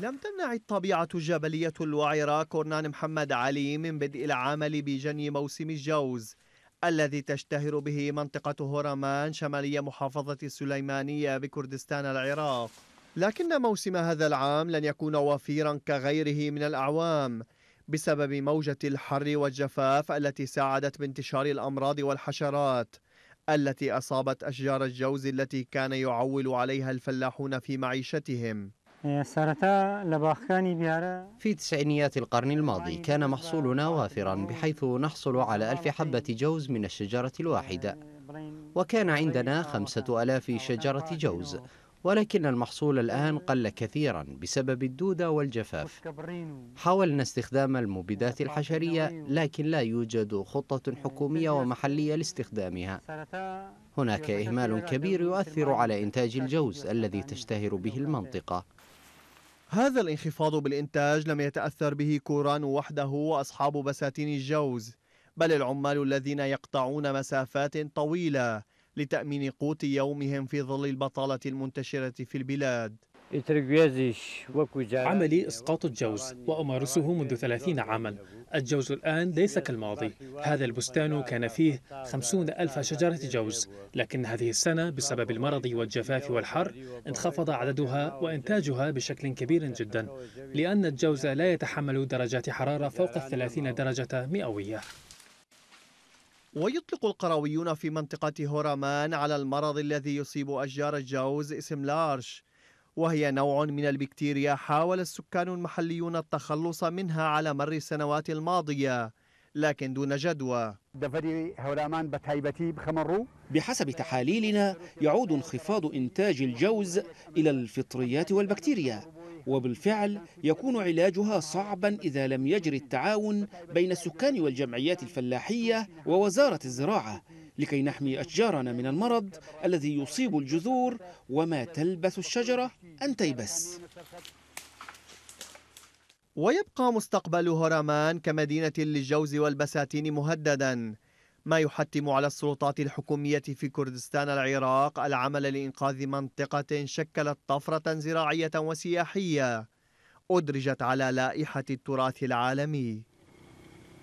لم تمنع الطبيعة الجبلية الوعرة كورنان محمد علي من بدء العمل بجني موسم الجوز الذي تشتهر به منطقة هورامان شمالية محافظة السليمانية بكردستان العراق لكن موسم هذا العام لن يكون وفيرا كغيره من الأعوام بسبب موجة الحر والجفاف التي ساعدت بانتشار الأمراض والحشرات التي أصابت أشجار الجوز التي كان يعول عليها الفلاحون في معيشتهم في تسعينيات القرن الماضي كان محصولنا وافرا بحيث نحصل على ألف حبة جوز من الشجرة الواحدة وكان عندنا خمسة ألاف شجرة جوز ولكن المحصول الآن قل كثيرا بسبب الدودة والجفاف حاولنا استخدام المبيدات الحشرية لكن لا يوجد خطة حكومية ومحلية لاستخدامها هناك إهمال كبير يؤثر على إنتاج الجوز الذي تشتهر به المنطقة هذا الانخفاض بالإنتاج لم يتأثر به كوران وحده وأصحاب بساتين الجوز بل العمال الذين يقطعون مسافات طويلة لتأمين قوت يومهم في ظل البطالة المنتشرة في البلاد عملي إسقاط الجوز وأمارسه منذ ثلاثين عاما الجوز الآن ليس كالماضي هذا البستان كان فيه خمسون ألف شجرة جوز لكن هذه السنة بسبب المرض والجفاف والحر انخفض عددها وإنتاجها بشكل كبير جدا لأن الجوز لا يتحمل درجات حرارة فوق الثلاثين درجة مئوية ويطلق القرويون في منطقة هورامان على المرض الذي يصيب أشجار الجوز اسم لارش وهي نوع من البكتيريا حاول السكان المحليون التخلص منها على مر السنوات الماضية لكن دون جدوى بحسب تحاليلنا يعود انخفاض إنتاج الجوز إلى الفطريات والبكتيريا وبالفعل يكون علاجها صعبا إذا لم يجري التعاون بين السكان والجمعيات الفلاحية ووزارة الزراعة لكي نحمي أشجارنا من المرض الذي يصيب الجذور وما تلبث الشجرة أن تيبس ويبقى مستقبل هرمان كمدينة للجوز والبساتين مهددا ما يحتم على السلطات الحكومية في كردستان العراق العمل لإنقاذ منطقة شكلت طفرة زراعية وسياحية أدرجت على لائحة التراث العالمي